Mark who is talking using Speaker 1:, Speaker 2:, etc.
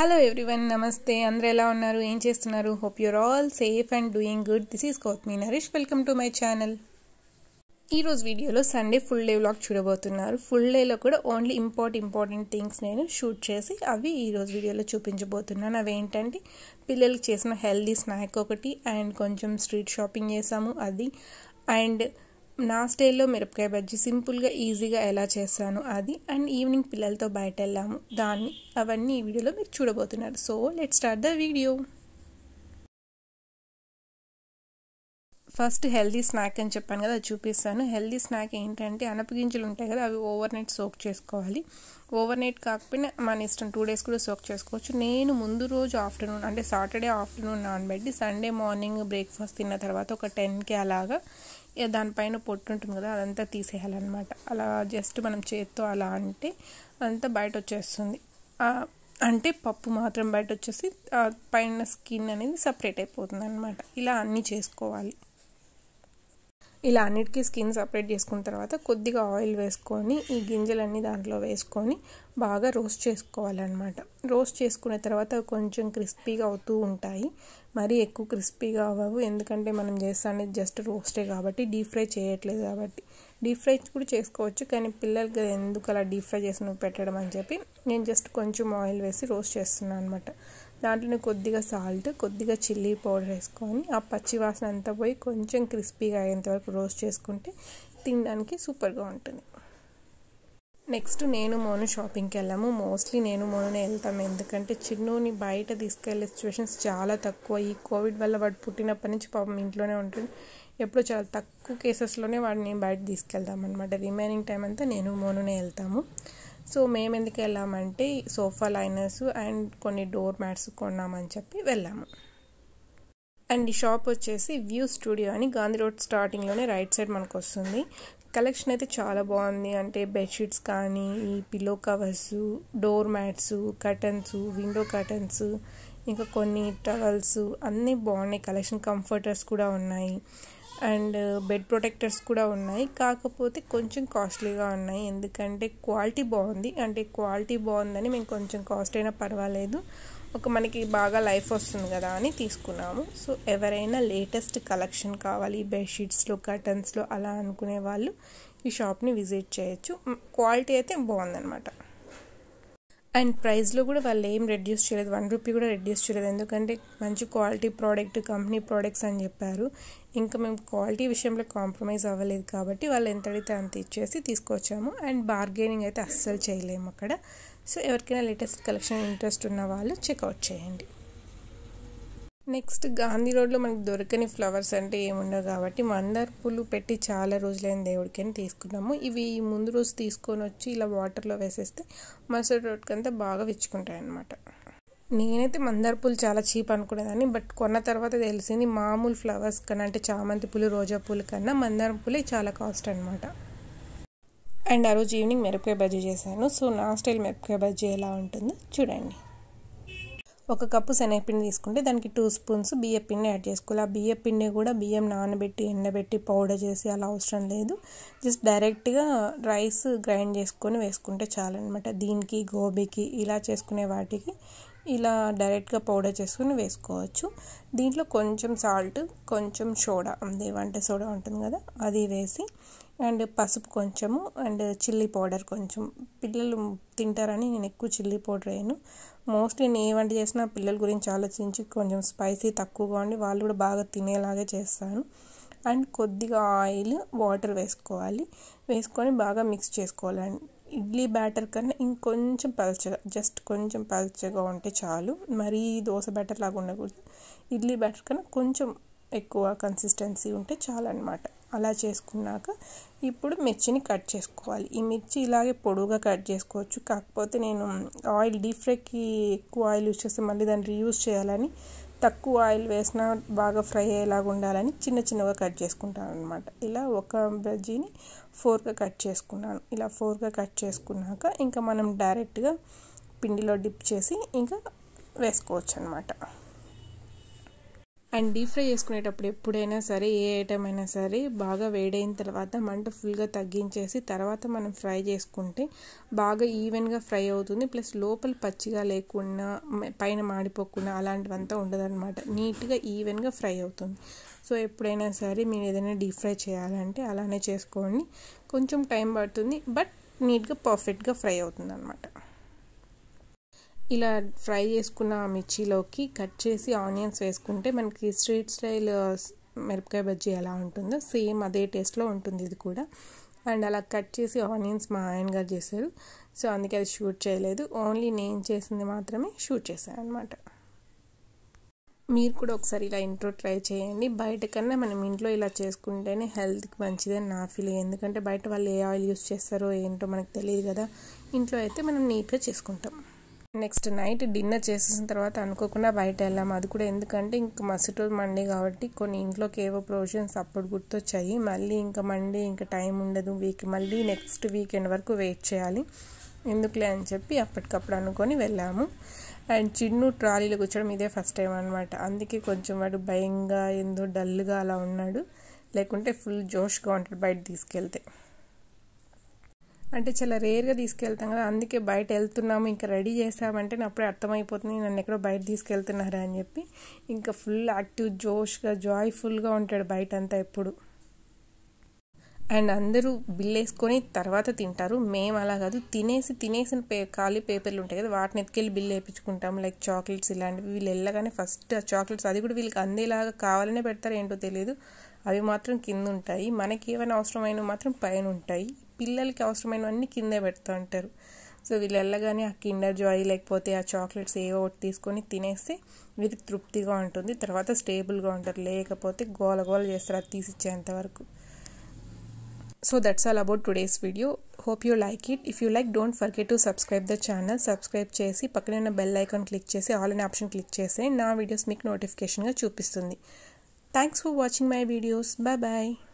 Speaker 1: hello everyone నమస్తే అందరూ ఎలా ఉన్నారు ఏం చేస్తున్నారు hope your all safe and doing good this is me Naresh welcome to my channel ఈరోజు వీడియోలో సండే ఫుల్ డే వ్లాగ్ చూడబోతున్నారు ఫుల్ డేలో కూడా ఓన్లీ ఇంపార్టెంట్ ఇంపార్టెంట్ థింగ్స్ నేను షూట్ చేసి అవి ఈరోజు వీడియోలో చూపించబోతున్నాను అవి ఏంటంటే పిల్లలకి చేసిన హెల్దీ స్నాక్ ఒకటి అండ్ కొంచెం స్ట్రీట్ షాపింగ్ చేసాము అది అండ్ నా స్టైల్లో మిరపకాయ బజ్జి సింపుల్గా ఈజీగా ఎలా చేస్తాను అది అండ్ ఈవినింగ్ పిల్లలతో బయట వెళ్ళాము దాన్ని అవన్నీ ఈ వీడియోలో మీరు చూడబోతున్నారు so let start the video first healthy snack అని చెప్పాను కదా అది చూపిస్తాను హెల్దీ స్నాక్ ఏంటంటే అనపగింజలు ఉంటాయి కదా అవి ఓవర్ నైట్ సోక్ చేసుకోవాలి ఓవర్ నైట్ కాకపోయినా మన ఇష్టం టూ డేస్ కూడా సోక్ చేసుకోవచ్చు నేను ముందు రోజు ఆఫ్టర్నూన్ అంటే సాటర్డే ఆఫ్టర్నూన్ నానబెట్టి సండే మార్నింగ్ బ్రేక్ఫాస్ట్ తిన్న తర్వాత ఒక టెన్కి అలాగా దానిపైన పొట్టు ఉంటుంది కదా అదంతా తీసేయాలన్నమాట అలా జస్ట్ మనం చేత్తో అలా అంటే అంతా బయట వచ్చేస్తుంది అంటే పప్పు మాత్రం బయట వచ్చేసి పైన స్కిన్ అనేది సపరేట్ అయిపోతుంది అనమాట ఇలా అన్నీ చేసుకోవాలి ఇలా అన్నిటికీ స్కిన్ సపరేట్ చేసుకున్న తర్వాత కొద్దిగా ఆయిల్ వేసుకొని ఈ గింజలన్నీ దాంట్లో వేసుకొని బాగా రోస్ట్ చేసుకోవాలన్నమాట రోస్ట్ చేసుకున్న తర్వాత కొంచెం క్రిస్పీగా అవుతూ ఉంటాయి మరీ ఎక్కువ క్రిస్పీగా అవ్వవు ఎందుకంటే మనం చేస్తానేది జస్ట్ రోస్టే కాబట్టి డీప్ ఫ్రై చేయట్లేదు కాబట్టి డీప్ ఫ్రై కూడా చేసుకోవచ్చు కానీ పిల్లలకి ఎందుకు అలా డీప్ ఫ్రై చేసి పెట్టడం అని చెప్పి నేను జస్ట్ కొంచెం ఆయిల్ వేసి రోస్ట్ చేస్తున్నాను అనమాట దాంట్లోనే కొద్దిగా సాల్ట్ కొద్దిగా చిల్లీ పౌడర్ వేసుకొని ఆ పచ్చి వాసన అంతా పోయి కొంచెం క్రిస్పీగా అయ్యేంత వరకు రోస్ట్ చేసుకుంటే తినడానికి సూపర్గా ఉంటుంది నెక్స్ట్ నేను మోను షాపింగ్కి వెళ్ళాము మోస్ట్లీ నేను మోనునే వెళ్తాము ఎందుకంటే చిన్నూని బయట తీసుకెళ్లే సిచ్యువేషన్స్ చాలా తక్కువ ఈ కోవిడ్ వల్ల వాడు పుట్టినప్పటి నుంచి పాపం ఇంట్లోనే ఉంటుంది ఎప్పుడు చాలా తక్కువ కేసెస్లోనే వాడిని బయట తీసుకెళ్తాం అనమాట రిమైనింగ్ టైం అంతా నేను మోనునే వెళ్తాము సో మేము ఎందుకు వెళ్ళామంటే సోఫా లైనర్స్ అండ్ కొన్ని డోర్ మ్యాట్స్ కొన్నామని చెప్పి వెళ్ళాము అండ్ ఈ షాప్ వచ్చేసి వ్యూ స్టూడియో అని గాంధీ రోడ్ స్టార్టింగ్లోనే రైట్ సైడ్ మనకు వస్తుంది కలెక్షన్ అయితే చాలా బాగుంది అంటే బెడ్షీట్స్ కానీ ఈ pillow covers door mats curtains window curtains ఇంకా కొన్ని టవల్స్ అన్నీ బాగున్నాయి కలెక్షన్ కంఫర్టర్స్ కూడా ఉన్నాయి అండ్ బెడ్ ప్రొటెక్టర్స్ కూడా ఉన్నాయి కాకపోతే కొంచెం కాస్ట్లీగా ఉన్నాయి ఎందుకంటే క్వాలిటీ బాగుంది అంటే క్వాలిటీ బాగుందని మేము కొంచెం కాస్ట్ అయినా పర్వాలేదు ఒక మనకి బాగా లైఫ్ వస్తుంది కదా అని తీసుకున్నాము సో ఎవరైనా లేటెస్ట్ కలెక్షన్ కావాలి బెడ్షీట్స్లో కర్టన్స్లో అలా అనుకునే వాళ్ళు ఈ షాప్ని విజిట్ చేయొచ్చు క్వాలిటీ అయితే బాగుందన్నమాట అండ్ ప్రైస్లో కూడా వాళ్ళు ఏం రెడ్యూస్ చేయలేదు వన్ రూపీ కూడా రెడ్యూస్ చేయలేదు ఎందుకంటే మంచి క్వాలిటీ ప్రోడక్ట్ కంపెనీ ప్రోడక్ట్స్ అని చెప్పారు ఇంకా మేము క్వాలిటీ విషయంలో కాంప్రమైజ్ అవ్వలేదు కాబట్టి వాళ్ళు ఎంత అడిగితే అంత ఇచ్చేసి తీసుకొచ్చాము అండ్ బార్గెనింగ్ అయితే అస్సలు చేయలేము అక్కడ సో ఎవరికైనా లేటెస్ట్ కలెక్షన్ ఇంట్రెస్ట్ ఉన్న వాళ్ళు చెక్అవుట్ చేయండి నెక్స్ట్ గాంధీ రోడ్లో మనకి దొరకని ఫ్లవర్స్ అంటే ఏముండవు కాబట్టి మందార పూలు పెట్టి చాలా రోజులైన అని తీసుకున్నాము ఇవి ముందు రోజు తీసుకొని వచ్చి ఇలా వాటర్లో వేసేస్తే మరుసటి అంతా బాగా విచ్చుకుంటాయి అనమాట నేనైతే మందార పూలు చాలా చీప్ అనుకునేదాన్ని బట్ కొన్న తర్వాత తెలిసింది మామూలు ఫ్లవర్స్ కన్నా అంటే చామంతి పూలు రోజా పూలు కన్నా మందార పూలే చాలా కాస్ట్ అనమాట అండ్ ఆ రోజు ఈవినింగ్ మిరపకాయ బజ్జీ చేశాను సో నా స్టైల్ మిరపకాయ బజ్జీ ఎలా ఉంటుందో చూడండి ఒక కప్పు శనగపిండి తీసుకుంటే దానికి టూ స్పూన్స్ బియ్య పిండి యాడ్ చేసుకోవాలి ఆ బియ్య పిండి కూడా బియ్యం నానబెట్టి ఎండబెట్టి పౌడర్ చేసి అలా అవసరం లేదు జస్ట్ డైరెక్ట్గా రైస్ గ్రైండ్ చేసుకొని వేసుకుంటే చాలన్నమాట దీనికి గోబీకి ఇలా చేసుకునే వాటికి ఇలా డైరెక్ట్గా పౌడర్ చేసుకుని వేసుకోవచ్చు దీంట్లో కొంచెం సాల్ట్ కొంచెం సోడా అందే వంట సోడా ఉంటుంది కదా అది వేసి అండ్ పసుపు కొంచెము అండ్ చిల్లీ పౌడర్ కొంచెం పిల్లలు తింటారని నేను ఎక్కువ చిల్లీ పౌడర్ వేయను మోస్ట్లీ నేను ఏ వంట చేసినా పిల్లల గురించి ఆలోచించి కొంచెం స్పైసీ తక్కువగా ఉండి వాళ్ళు కూడా బాగా తినేలాగే చేస్తాను అండ్ కొద్దిగా ఆయిల్ వాటర్ వేసుకోవాలి వేసుకొని బాగా మిక్స్ చేసుకోవాలి అండ్ ఇడ్లీ బ్యాటర్ కన్నా ఇంకొంచెం పలచగా జస్ట్ కొంచెం పలచగా ఉంటే చాలు మరీ దోశ బ్యాటర్ లాగా ఉండకూడదు ఇడ్లీ బ్యాటర్ కన్నా కొంచెం ఎక్కువ కన్సిస్టెన్సీ ఉంటే చాలు అనమాట అలా చేసుకున్నాక ఇప్పుడు మిర్చిని కట్ చేసుకోవాలి ఈ మిర్చి ఇలాగే పొడవుగా కట్ చేసుకోవచ్చు కాకపోతే నేను ఆయిల్ డీప్ ఫ్రైకి ఎక్కువ ఆయిల్ యూజ్ చేస్తే మళ్ళీ దాన్ని రీయూజ్ చేయాలని తక్కువ ఆయిల్ వేసినా బాగా ఫ్రై అయ్యేలాగా ఉండాలని చిన్న చిన్నగా కట్ చేసుకుంటాను అనమాట ఇలా ఒక బజ్జీని ఫోర్గా కట్ చేసుకున్నాను ఇలా ఫోర్గా కట్ చేసుకున్నాక ఇంకా మనం డైరెక్ట్గా పిండిలో డిప్ చేసి ఇంకా వేసుకోవచ్చు అనమాట అండ్ డీప్ ఫ్రై చేసుకునేటప్పుడు ఎప్పుడైనా సరే ఏ ఐటమ్ అయినా సరే బాగా వేడైన తర్వాత మంట ఫుల్గా తగ్గించేసి తర్వాత మనం ఫ్రై చేసుకుంటే బాగా ఈవెన్గా ఫ్రై అవుతుంది ప్లస్ లోపల పచ్చిగా లేకుండా పైన మాడిపోకుండా అలాంటివంతా ఉండదన్నమాట నీట్గా ఈవెన్గా ఫ్రై అవుతుంది సో ఎప్పుడైనా సరే మీరు ఏదైనా డీప్ ఫ్రై చేయాలంటే అలానే చేసుకోండి కొంచెం టైం పడుతుంది బట్ నీట్గా పర్ఫెక్ట్గా ఫ్రై అవుతుంది అనమాట ఇలా ఫ్రై చేసుకున్న మిర్చిలోకి కట్ చేసి ఆనియన్స్ వేసుకుంటే మనకి స్ట్రీట్ స్టైల్ మిరపకాయ బజ్జీ ఎలా ఉంటుందో సేమ్ అదే టేస్ట్లో ఉంటుంది ఇది కూడా అండ్ అలా కట్ చేసి ఆనియన్స్ మా ఆయన గారు చేశారు సో అందుకే అది షూట్ చేయలేదు ఓన్లీ నేను చేసింది మాత్రమే షూట్ చేశాను అనమాట మీరు కూడా ఒకసారి ఇలా ఇంట్లో ట్రై చేయండి బయట కన్నా మనం ఇంట్లో ఇలా చేసుకుంటేనే హెల్త్కి మంచిదని నా ఫీల్ ఎందుకంటే బయట వాళ్ళు ఏ ఆయిల్ యూస్ చేస్తారో ఏంటో మనకు తెలియదు కదా ఇంట్లో అయితే మనం నీట్గా చేసుకుంటాం నెక్స్ట్ నైట్ డిన్నర్ చేసేసిన తర్వాత అనుకోకుండా బయట వెళ్ళాము అది కూడా ఎందుకంటే ఇంక రోజు మండే కాబట్టి కొన్ని ఇంట్లోకి ఏవో ప్రొవిజన్స్ అప్పుడు గుర్తొచ్చాయి మళ్ళీ ఇంకా మండే ఇంకా టైం ఉండదు వీక్ మళ్ళీ నెక్స్ట్ వీకెండ్ వరకు వెయిట్ చేయాలి ఎందుకులే అని చెప్పి అప్పటికప్పుడు అనుకొని వెళ్ళాము అండ్ చిన్ను ట్రాలీలో కూర్చోడం ఇదే ఫస్ట్ టైం అనమాట అందుకే కొంచెం వాడు భయంగా ఏందో డల్గా అలా ఉన్నాడు లేకుంటే ఫుల్ జోష్గా ఉంటాడు బయట తీసుకెళ్తే అంటే చాలా రేర్గా తీసుకెళ్తాం కదా అందుకే బయట వెళ్తున్నాము ఇంకా రెడీ చేస్తామంటే అప్పుడే అర్థమైపోతుంది నన్ను ఎక్కడో బయట తీసుకెళ్తున్నారా అని చెప్పి ఇంకా ఫుల్ యాక్టివ్ జోష్గా జాయ్ఫుల్గా ఉంటాడు బయట అంతా ఎప్పుడు అండ్ అందరూ బిల్ వేసుకొని తర్వాత తింటారు మేము అలా కాదు తినేసి తినేసిన పే ఖాళీ పేపర్లు ఉంటాయి కదా వాటిని ఎత్తుకెళ్ళి బిల్ వేయించుకుంటాం లైక్ చాక్లెట్స్ ఇలాంటివి వీళ్ళు వెళ్ళగానే ఫస్ట్ ఆ చాక్లెట్స్ అది కూడా వీళ్ళకి అందేలాగా కావాలనే పెడతారు ఏంటో తెలియదు అవి మాత్రం కింద ఉంటాయి మనకి ఏమైనా అవసరమైన మాత్రం పైన ఉంటాయి పిల్లలకి అవసరమైనవన్నీ కిందే పెడతా ఉంటారు సో వీళ్ళు వెళ్ళగానే ఆ కిండర్ జాయ్ లేకపోతే ఆ చాక్లెట్స్ ఏవో ఒకటి తీసుకొని తినేస్తే వీరికి తృప్తిగా ఉంటుంది తర్వాత స్టేబుల్గా ఉంటారు లేకపోతే గోల గోల చేస్తారు అది తీసిచ్చేంతవరకు so that's all about today's video hope you like it if you like don't forget to subscribe the channel subscribe చేసి పక్కనే ఉన్న బెల్ ఐకాన్ క్లిక్ చేసి ఆల్ అనే ఆప్షన్ క్లిక్ చేస్తే నా వీడియోస్ మీకు నోటిఫికేషన్గా చూపిస్తుంది thanks for watching my videos bye bye